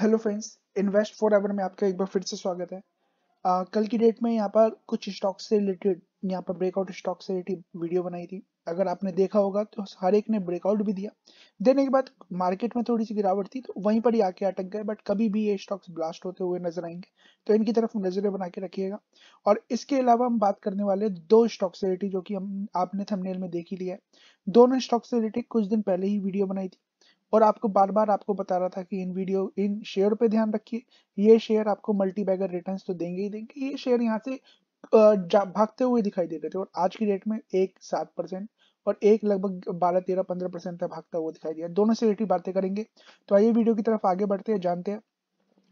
hello friends invest forever में आपका एक बार फिर से स्वागत है आ, कल की डेट में यहाँ पर कुछ स्टॉक्स से रिलेटेड यहाँ पर ब्रेकआउट स्टॉक से रिलेटेड वीडियो बनाई थी अगर आपने देखा होगा तो हर एक ने ब्रेकआउट भी दिया देने के बाद मार्केट में थोड़ी सी गिरावट थी तो वहीं पर ही आके अटक गए बट कभी भी ये स्टॉक्स ब्लास्ट होते हुए नजर आएंगे तो इनकी तरफ नजरें बना के रखिएगा और इसके अलावा हम बात करने वाले दो स्टॉक से रिलेटेड जो कि हम आपने थंबनेल में देख ही लिया है दोनों स्टॉक से रिलेटेड कुछ दिन पहले ही वीडियो बनाई थी और आपको बार बार आपको बता रहा था कि इन वीडियो इन शेयर पे ध्यान रखिए ये शेयर आपको मल्टी बैगर रिटर्न तो देंगे ही देंगे ये शेयर यहाँ से भागते हुए दिखाई दे रहे थे और आज की डेट में एक सात परसेंट और एक लगभग बारह तेरह पंद्रह परसेंट तक भागता हुआ दिखाई दिया दोनों से रिलेटेड बातें करेंगे तो आइए वीडियो की तरफ आगे बढ़ते हैं जानते हैं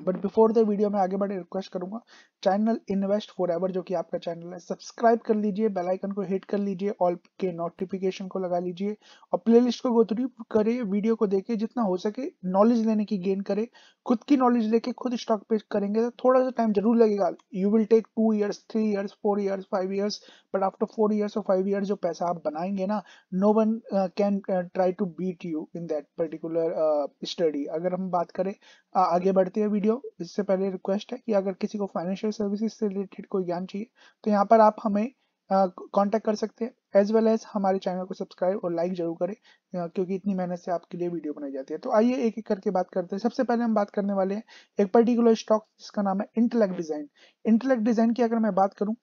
बट बिफोर द वीडियो में आगे बढ़े रिक्वेस्ट करूंगा चैनल इन्वेस्ट फॉर एवर जो कि आपका चैनल है सब्सक्राइब कर लीजिए बेल आइकन को हिट कर लीजिए ऑल के नोटिफिकेशन को लगा लीजिए और प्लेलिस्ट को गो थ्रू करिए वीडियो को देखिए जितना हो सके नॉलेज लेने की गेन करे खुद की नॉलेज लेके खुद स्टॉक पे करेंगे तो थोड़ा सा टाइम जरूर लगेगा you will take two years three years four years five years but after four years और फाइव ईयर्स जो पैसा आप बनाएंगे ना no one can try to beat you in that particular study अगर हम बात करें आगे बढ़ते हैं वीडियो वीडियो इससे पहले रिक्वेस्ट है कि अगर किसी को फाइनेंशियल सर्विसेज से रिलेटेड कोई ज्ञान चाहिए तो यहाँ पर आप हमें कांटेक्ट कर सकते हैं एज वेल एज हमारे चैनल को सब्सक्राइब और लाइक जरूर करें क्योंकि इतनी मेहनत से आपके लिए वीडियो बनाई जाती है तो आइए एक एक करके बात करते हैं सबसे पहले हम बात करने वाले हैं एक पर्टिकुलर स्टॉक जिसका नाम है इंटेलेक्ट डिजाइन इंटेलेक्ट डिजाइन की अगर मैं बात करूँ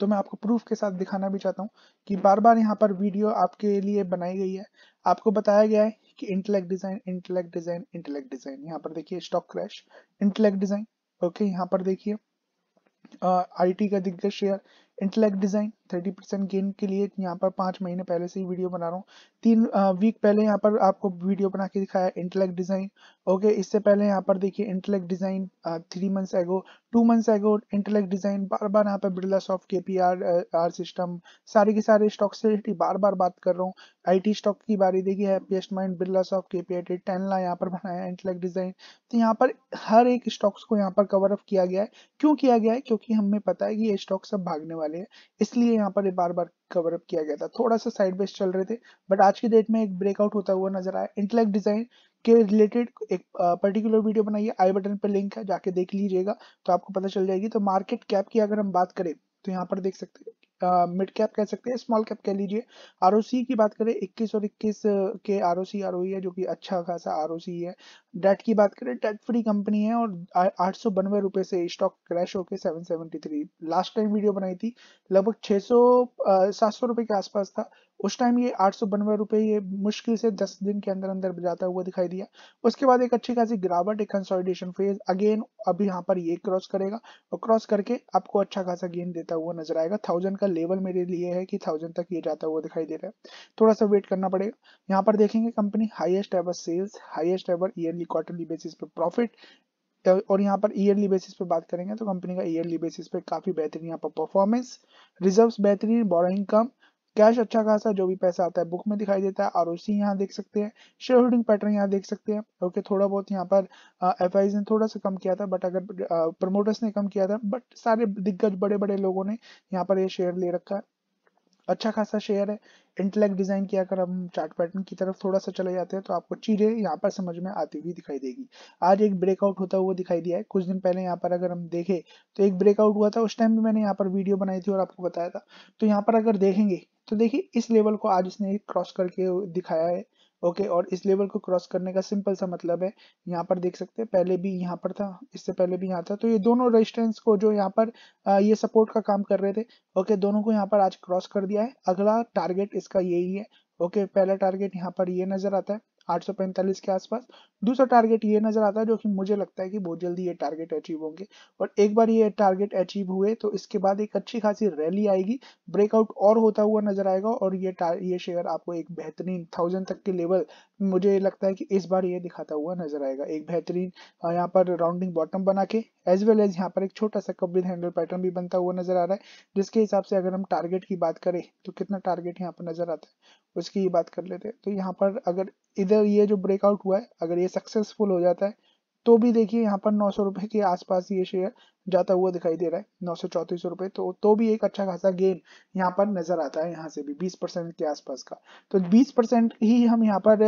तो मैं आपको प्रूफ के साथ दिखाना भी चाहता हूँ कि बार बार यहाँ पर वीडियो आपके लिए बनाई गई है आपको बताया गया है कि intellect design intellect design intellect design यहाँ पर देखिए stock crash intellect design okay यहाँ पर देखिए आईटी uh, का दिग्गज share intellect design thirty percent gain के लिए यहाँ पर पाँच महीने पहले से ही वीडियो बना रहा हूँ तीन वीक पहले यहाँ पर आपको वीडियो बना के दिखाया इंटेलेक्ट डिज़ाइन ओके इससे पहले यहाँ पर देखिए intellect design three months ago two months ago intellect design बार बार यहाँ पर Birlasoft K P R R system सारे के सारे स्टॉक से बार बार बात कर रहा हूँ आई स्टॉक की बारी देखिए happiest mind Birlasoft K P I T Tanla यहाँ पर बनाया इंटेलेक्ट डिज़ाइन तो यहाँ पर हर एक स्टॉक्स को यहाँ पर कवर अप किया गया है क्यों किया गया है क्योंकि हमें पता है कि ये स्टॉक सब भागने वाले हैं इसलिए यहाँ पर बार बार कवर अप किया गया था थोड़ा सा साइड बेस चल रहे थे बट आज की डेट में एक ब्रेकआउट होता हुआ नजर आया इंटेलेक्ट डिजाइन के रिलेटेड एक पर्टिकुलर वीडियो बनाइए आई बटन पर लिंक है जाके देख लीजिएगा तो आपको पता चल जाएगी तो मार्केट कैप की अगर हम बात करें तो यहाँ पर देख सकते हैं मिड कैप कह सकते हैं स्मॉल कैप कह लीजिए आर की बात करें 21 और 21 के आर ओ सी है जो कि अच्छा खासा आर है डेट की बात करें डेट फ्री कंपनी है और आठ सौ रुपए से स्टॉक क्रैश होकर सेवन लास्ट टाइम वीडियो बनाई थी लगभग 600 सौ रुपए के आसपास था उस टाइम ये आठ सौ बानवे रुपए ये मुश्किल से दस दिन के अंदर अंदर जाता हुआ दिखाई दिया उसके बाद एक अच्छी खासी गिरावट एक कंसोलिडेशन फेज अगेन अभी यहाँ पर ये क्रॉस करेगा और क्रॉस करके आपको अच्छा खासा गेन देता हुआ नजर आएगा थाउजेंड का लेवल मेरे लिए है कि थाउजेंड तक ये जाता हुआ दिखाई दे रहा है थोड़ा सा वेट करना पड़ेगा यहाँ पर देखेंगे company highest ever sales highest ever yearly quarterly basis पे प्रॉफिट और यहाँ पर ईयरली बेसिस पे बात करेंगे तो कंपनी का ईयरली बेसिस पे काफी बेहतरीन यहाँ पर परफॉर्मेंस रिजर्व्स बेहतरीन बोरोइंग कम कैश अच्छा खासा जो भी पैसा आता है बुक में दिखाई देता है आर ओ सी यहाँ देख सकते हैं शेयर होल्डिंग पैटर्न यहाँ देख सकते हैं ओके थोड़ा बहुत यहाँ पर एफ आई ने थोड़ा सा कम किया था बट अगर प्रमोटर्स ने कम किया था बट सारे दिग्गज बड़े बड़े लोगों ने यहाँ पर ये शेयर ले रखा है अच्छा खासा शेयर है इंटेलेक्ट डिजाइन की अगर हम चार्ट पैटर्न की तरफ थोड़ा सा चले जाते हैं तो आपको चीजें यहाँ पर समझ में आती हुई दिखाई देगी आज एक ब्रेकआउट होता हुआ दिखाई दिया है कुछ दिन पहले यहाँ पर अगर हम देखें तो एक ब्रेकआउट हुआ था उस टाइम भी मैंने यहाँ पर वीडियो बनाई थी और आपको बताया था तो यहाँ पर अगर देखेंगे तो देखिए इस लेवल को आज इसने क्रॉस करके दिखाया है ओके और इस लेवल को क्रॉस करने का सिंपल सा मतलब है यहाँ पर देख सकते हैं पहले भी यहाँ पर था इससे पहले भी यहाँ था तो ये दोनों रेजिस्टेंस को जो यहाँ पर आ, ये सपोर्ट का काम कर रहे थे ओके दोनों को यहाँ पर आज क्रॉस कर दिया है अगला टारगेट इसका यही है ओके पहला टारगेट यहाँ पर ये नजर आता है 845 के आसपास दूसरा टारगेट ये नजर आता है जो कि मुझे लगता है कि बहुत जल्दी ये टारगेट अचीव होंगे और एक बार ये टारगेट अचीव हुए तो इसके बाद एक अच्छी खासी रैली आएगी ब्रेकआउट और होता हुआ नजर आएगा और ये ये शेयर आपको एक बेहतरीन थाउजेंड तक के लेवल मुझे लगता है कि इस बार ये दिखाता हुआ नजर आएगा एक बेहतरीन यहाँ पर राउंडिंग बॉटम बना के एज वेल एज यहाँ पर एक छोटा सा कब्रिज हैंडल पैटर्न भी बनता हुआ नजर आ रहा है जिसके हिसाब से अगर हम टारगेट की बात करें तो कितना टारगेट यहाँ पर नजर आता है उसकी बात कर लेते हैं तो यहाँ पर अगर इधर इधर ये जो ब्रेकआउट हुआ है अगर ये सक्सेसफुल हो जाता है तो भी देखिए यहाँ पर नौ सौ रुपए के आसपास ये शेयर जाता हुआ दिखाई दे रहा है नौ सौ चौतीस रुपए तो तो भी एक अच्छा खासा गेन यहाँ पर नजर आता है यहाँ से भी बीस परसेंट के आसपास का तो बीस परसेंट ही हम यहाँ पर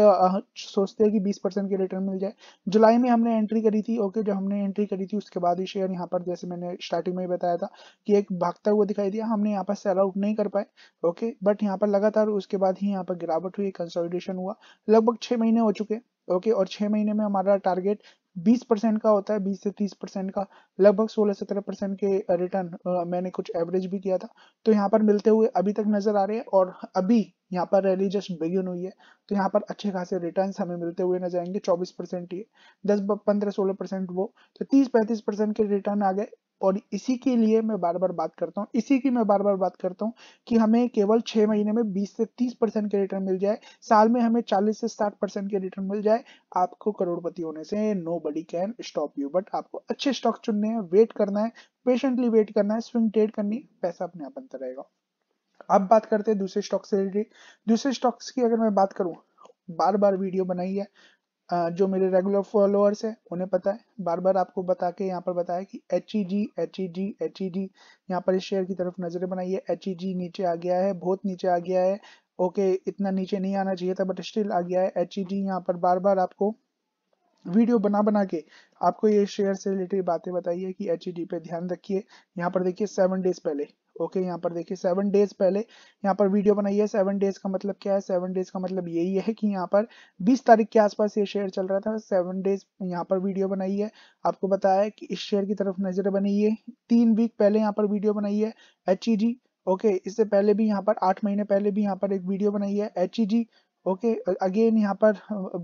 सोचते हैं कि बीस परसेंट के रिटर्न मिल जाए जुलाई में हमने एंट्री करी थी ओके जब हमने एंट्री करी थी उसके बाद ही शेयर यहाँ पर जैसे मैंने स्टार्टिंग में बताया था कि एक भागता हुआ दिखाई दिया हमने यहाँ पर सेल आउट नहीं कर पाए ओके बट यहाँ पर लगातार उसके बाद ही यहाँ पर गिरावट हुई कंसोलिडेशन हुआ लगभग छह महीने हो चुके ओके okay, और छह महीने में हमारा टारगेट बीस परसेंट का होता है बीस से तीस परसेंट का लगभग सोलह सत्रह परसेंट के रिटर्न मैंने कुछ एवरेज भी किया था तो यहाँ पर मिलते हुए अभी तक नजर आ रहे हैं और अभी यहाँ पर रैली जस्ट बिगिन हुई है तो यहाँ पर अच्छे खासे रिटर्न हमें मिलते हुए नजर आएंगे चौबीस परसेंट ये दस पंद्रह सोलह परसेंट वो तो तीस पैंतीस परसेंट के रिटर्न आ गए और इसी के लिए मैं बार बार बात करता हूँ इसी की मैं बार बार बात करता हूँ कि हमें केवल छह महीने में 20 से 30 परसेंट के रिटर्न मिल जाए साल में हमें 40 से 60 परसेंट के रिटर्न मिल जाए आपको करोड़पति होने से nobody can stop you but आपको अच्छे स्टॉक चुनने हैं वेट करना है पेशेंटली वेट करना है स्विंग ट्रेड करनी पैसा अपने आप बनता रहेगा अब बात करते हैं दूसरे स्टॉक से रिलेटेड दूसरे स्टॉक्स की अगर मैं बात करूँ बार बार वीडियो बनाई है जो मेरे रेगुलर फॉलोअर्स है उन्हें पता है बार बार आपको बता के यहाँ पर बताया कि H E G H E G H E G यहाँ पर इस शेयर की तरफ नजरें बनाई है एच ई जी नीचे आ गया है बहुत नीचे आ गया है ओके इतना नीचे नहीं आना चाहिए था बट स्टिल आ गया है एच ई जी यहाँ पर बार बार आपको वीडियो बना बना के आपको ये शेयर से रिलेटेड बातें बताइए कि एच ई जी पे ध्यान रखिए यहाँ पर देखिए सेवन डेज पहले ओके यहाँ पर देखिए सेवन डेज पहले यहाँ पर वीडियो बनाई है सेवन डेज का मतलब क्या है सेवन डेज का मतलब यही है कि यहाँ पर बीस तारीख के आसपास ये शेयर चल रहा था सेवन डेज यहाँ पर वीडियो बनाई है आपको बताया कि इस शेयर की तरफ नजर बनी है तीन वीक पहले यहाँ पर वीडियो बनाई है एच ओके e इससे पहले भी यहाँ पर आठ महीने पहले भी यहाँ पर एक वीडियो बनाई है एच ओके अगेन यहाँ पर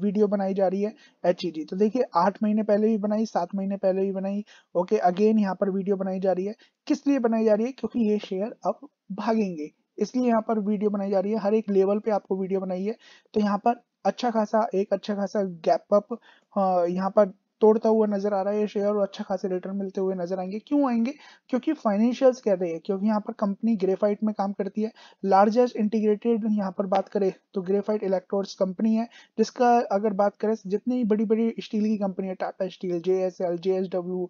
वीडियो बनाई जा रही है एच ई e तो देखिए आठ महीने पहले भी बनाई सात महीने पहले भी बनाई ओके अगेन यहाँ पर वीडियो बनाई जा रही है किस लिए बनाई जा रही है क्योंकि ये शेयर अब भागेंगे इसलिए यहाँ पर वीडियो बनाई जा रही है हर एक लेवल पे आपको वीडियो बनाई है तो यहाँ पर अच्छा खासा एक अच्छा खासा गैप अप हाँ, यहाँ पर तोड़ता हुआ नजर आ रहा है ये शेयर और अच्छा खासे रिटर्न मिलते हुए नजर आएंगे क्यों आएंगे क्योंकि फाइनेंशियल्स कह रहे हैं क्योंकि यहाँ पर कंपनी ग्रेफाइट में काम करती है लार्जेस्ट इंटीग्रेटेड यहाँ पर बात करें तो ग्रेफाइट इलेक्ट्रोड्स कंपनी है जिसका अगर बात करें तो जितनी बड़ी बड़ी स्टील की कंपनी है Tata steel J S L J S W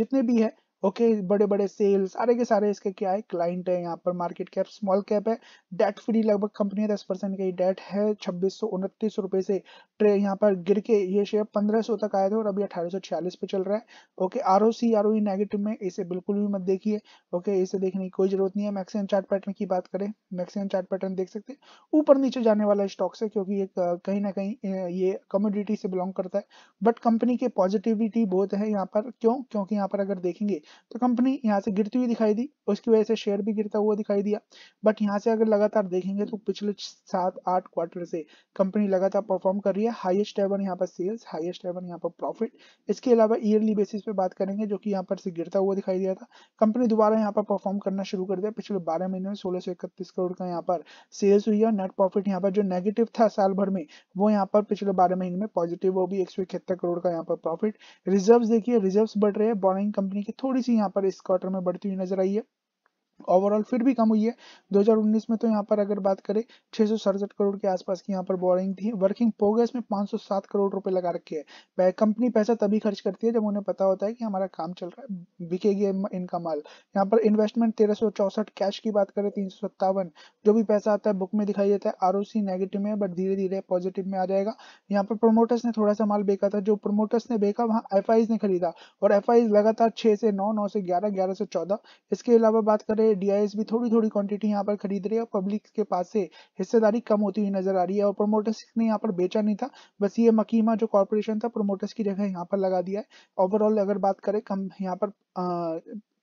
जितने भी है ओके okay, बड़े बड़े सेल सारे के सारे इसके क्या है क्लाइंट है यहाँ पर मार्केट कैप स्मॉल कैप है डेट फ्री लगभग कंपनी दस परसेंट की डेट है छब्बीस सौ उनतीस रुपए से ट्रे यहाँ पर गिर के ये शेयर पंद्रह सौ तक आए थे और अभी अठारह सौ छियालीस पे चल रहा है okay R O C R O negative में इसे बिल्कुल भी मत देखिए ओके इसे देखने की कोई जरूरत नहीं है मैक्सिमम चार्ट पैटर्न की बात करें मैक्सिमम चार्ट पैटर्न देख सकते हैं ऊपर नीचे जाने वाला स्टॉक्स है क्योंकि ये कहीं ना कहीं ये कम्युनिटी से बिलोंग करता है बट कंपनी के पॉजिटिविटी बहुत है यहाँ पर क्यों क्योंकि यहाँ पर अगर देखेंगे तो कंपनी यहाँ से गिरती हुई दिखाई दी उसकी वजह से शेयर भी गिरता हुआ दिखाई दिया बट यहाँ से अगर लगातार देखेंगे तो पिछले सात आठ क्वार्टर से कंपनी लगातार परफॉर्म कर रही है हाईएस्ट एवन यहाँ पर सेल्स हाईएस्ट एवन यहाँ पर प्रॉफिट इसके अलावा ईयरली बेसिस पे बात करेंगे जो की यहाँ पर से गिरता हुआ दिखाई दिया था कंपनी दोबारा यहाँ पर परफॉर्म करना शुरू कर दिया पिछले बारह महीने में सोलह सौ इकतीस करोड़ का यहाँ पर सेल्स हुई है नेट प्रॉफिट यहाँ पर जो नेगेटिव था साल भर में वो यहाँ पर पिछले बारह महीने में पॉजिटिव वो भी एक करोड़ का यहाँ पर प्रॉफिट रिजर्व देखिए रिजर्व बढ़ रहे हैं बोरिंग कंपनी की थोड़ी थोड़ी सी यहाँ पर इस क्वार्टर में बढ़ती हुई नजर आई है ओवरऑल फिर भी कम हुई है 2019 में तो यहाँ पर अगर बात करें छह करोड़ के आसपास की यहाँ पर बोरिंग थी वर्किंग प्रोग्रेस में 507 करोड़ रुपए लगा रखे है कंपनी पैसा तभी खर्च करती है जब उन्हें पता होता है कि हमारा काम चल रहा है बिकेगी इनका माल यहाँ पर इन्वेस्टमेंट तेरह कैश की बात करें तीन जो भी पैसा आता है बुक में दिखाई देता है आर नेगेटिव में बट धीरे धीरे पॉजिटिव में आ जाएगा यहाँ पर प्रोमोटर्स ने थोड़ा सा माल बेका था जो प्रोमोटर्स ने बेका वहाँ एफ ने खरीदा और एफ लगातार छह से नौ नौ से ग्यारह ग्यारह से चौदह इसके अलावा बात करें डीआईएस भी थोड़ी थोड़ी क्वांटिटी यहाँ पर खरीद रही है और पब्लिक के पास से हिस्सेदारी कम होती हुई नजर आ रही है और प्रोमोटर्स ने यहाँ पर बेचा नहीं था बस ये मकीमा जो कॉरपोरेशन था प्रोमोटर्स की जगह यहाँ पर लगा दिया है ओवरऑल अगर बात करें कम यहाँ पर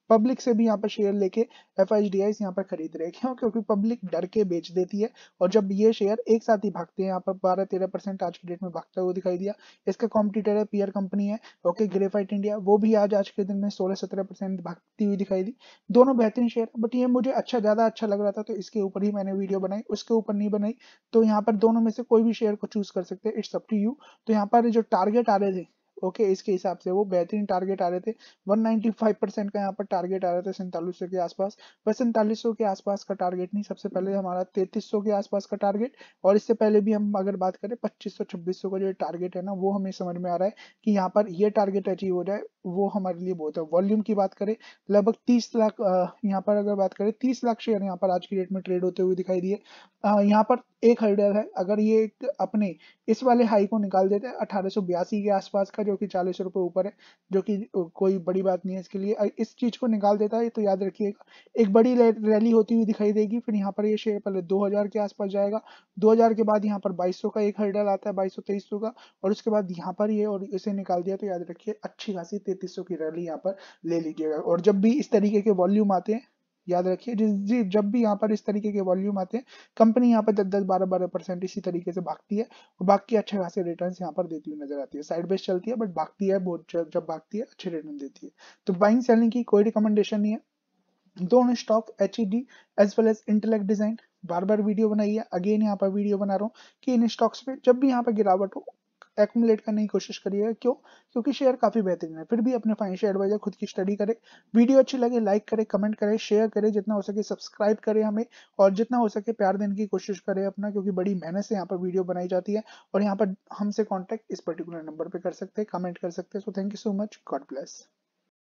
पब्लिक से भी यहाँ पर शेयर लेके एफ एच डी यहाँ पर खरीद रहे क्यों क्योंकि पब्लिक डर के बेच देती है और जब ये शेयर एक साथ ही भागते हैं यहाँ पर बारह तेरह परसेंट आज के डेट में भागता हुआ दिखाई दिया इसका कॉम्पिटिटर है पीयर कंपनी है ओके ग्रेफाइट इंडिया वो भी आज आज के दिन में सोलह सत्रह परसेंट भागती हुई दिखाई दी दोनों बेहतरीन शेयर बट ये मुझे अच्छा ज्यादा अच्छा लग रहा था तो इसके ऊपर ही मैंने वीडियो बनाई उसके ऊपर नहीं बनाई तो यहाँ पर दोनों में से कोई भी शेयर को चूज कर सकते हैं इट्स अप टू यू तो यहाँ पर जो टारगेट आ रहे थे ओके okay, इसके हिसाब से वो बेहतरीन टारगेट आ रहे थे 195 परसेंट का यहाँ पर टारगेट आ रहे थे सैंतालीस के आसपास बस सैंतालीस के आसपास का टारगेट नहीं सबसे पहले हमारा तैतीस के आसपास का टारगेट और इससे पहले भी हम अगर बात करें पच्चीस सौ का जो टारगेट है ना वो हमें समझ में आ रहा है कि यहाँ पर ये टारगेट अचीव हो जाए वो हमारे लिए बहुत है वॉल्यूम की बात करें लगभग तीस लाख यहाँ पर अगर बात करें तीस लाख शेयर यहाँ पर आज की डेट में ट्रेड होते हुए दिखाई दिए यहाँ पर एक हर्डल है अगर ये अपने इस वाले हाई को निकाल देते हैं अठारह के आसपास का जो कि चालीस रुपये ऊपर है जो कि कोई बड़ी बात नहीं है इसके लिए इस चीज़ को निकाल देता है तो याद रखिएगा एक बड़ी रैली होती हुई दिखाई देगी फिर यहाँ पर ये शेयर पहले 2000 के आसपास जाएगा 2000 के बाद यहाँ पर 2200 का एक हर्डल आता है बाईस सौ का और उसके बाद यहाँ पर ये और इसे निकाल दिया तो याद रखिए अच्छी खासी तैतीस की रैली यहाँ पर ले लीजिएगा और जब भी इस तरीके के वॉल्यूम आते हैं याद रखिए जी जब भी यहाँ पर इस तरीके के वॉल्यूम आते हैं कंपनी यहाँ पर दस दस बारह बारह परसेंट इसी तरीके से भागती है और बाकी अच्छे खासे रिटर्न यहाँ पर देती हुई नजर आती है साइड बेस चलती है बट भागती है बहुत जब, जब भागती है अच्छे रिटर्न देती है तो बाइंग सेलिंग की कोई रिकमेंडेशन नहीं है दोनों stock H E D as well as Intellect Design बार बार वीडियो बनाई है अगेन यहाँ पर वीडियो बना रहा हूँ कि इन स्टॉक्स पे जब भी यहाँ पर गिरावट हो एक्मुलेट करने की कोशिश करिएगा क्यों क्योंकि शेयर काफी बेहतरीन है फिर भी अपने फाइनेंशियल एडवाइजर खुद की स्टडी करें वीडियो अच्छी लगे लाइक करें कमेंट करें शेयर करें जितना हो सके सब्सक्राइब करें हमें और जितना हो सके प्यार देने की कोशिश करें अपना क्योंकि बड़ी मेहनत से यहाँ पर वीडियो बनाई जाती है और यहाँ पर हमसे कॉन्टैक्ट इस पर्टिकुलर नंबर पर कर सकते हैं कमेंट कर सकते हैं so thank you so much God bless